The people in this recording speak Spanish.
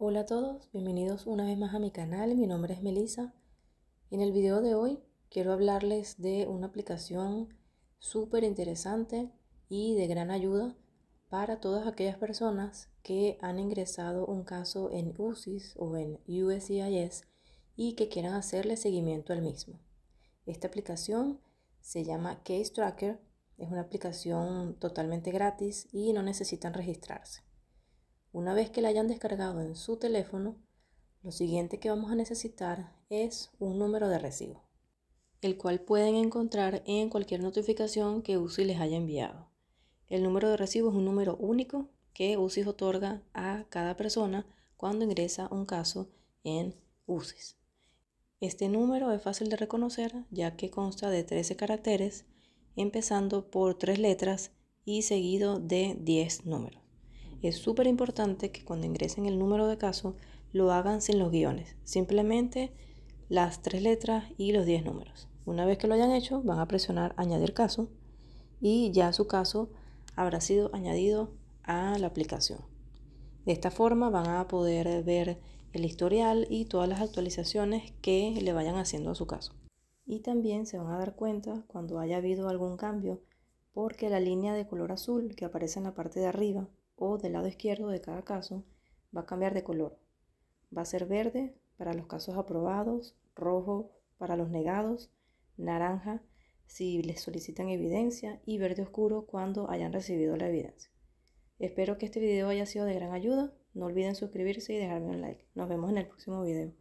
Hola a todos, bienvenidos una vez más a mi canal, mi nombre es Melissa. En el video de hoy quiero hablarles de una aplicación súper interesante y de gran ayuda para todas aquellas personas que han ingresado un caso en UCIS o en USCIS y que quieran hacerle seguimiento al mismo. Esta aplicación se llama Case Tracker, es una aplicación totalmente gratis y no necesitan registrarse. Una vez que la hayan descargado en su teléfono, lo siguiente que vamos a necesitar es un número de recibo, el cual pueden encontrar en cualquier notificación que UCI les haya enviado. El número de recibo es un número único que UCI otorga a cada persona cuando ingresa un caso en UCI. Este número es fácil de reconocer ya que consta de 13 caracteres, empezando por 3 letras y seguido de 10 números. Es súper importante que cuando ingresen el número de caso lo hagan sin los guiones, simplemente las tres letras y los 10 números. Una vez que lo hayan hecho, van a presionar añadir caso y ya su caso habrá sido añadido a la aplicación. De esta forma van a poder ver el historial y todas las actualizaciones que le vayan haciendo a su caso. Y también se van a dar cuenta cuando haya habido algún cambio porque la línea de color azul que aparece en la parte de arriba o del lado izquierdo de cada caso va a cambiar de color. Va a ser verde para los casos aprobados, rojo para los negados, naranja si les solicitan evidencia y verde oscuro cuando hayan recibido la evidencia. Espero que este video haya sido de gran ayuda. No olviden suscribirse y dejarme un like. Nos vemos en el próximo video.